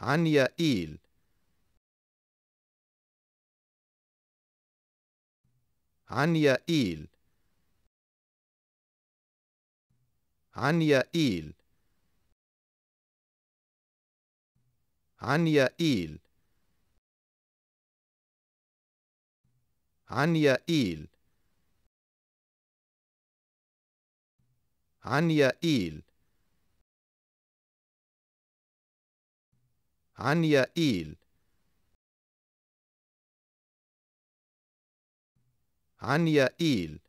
عن يائيل عن يائيل عن يائيل عن يائيل عن يائيل عن يائيل عن يائيل عن يائيل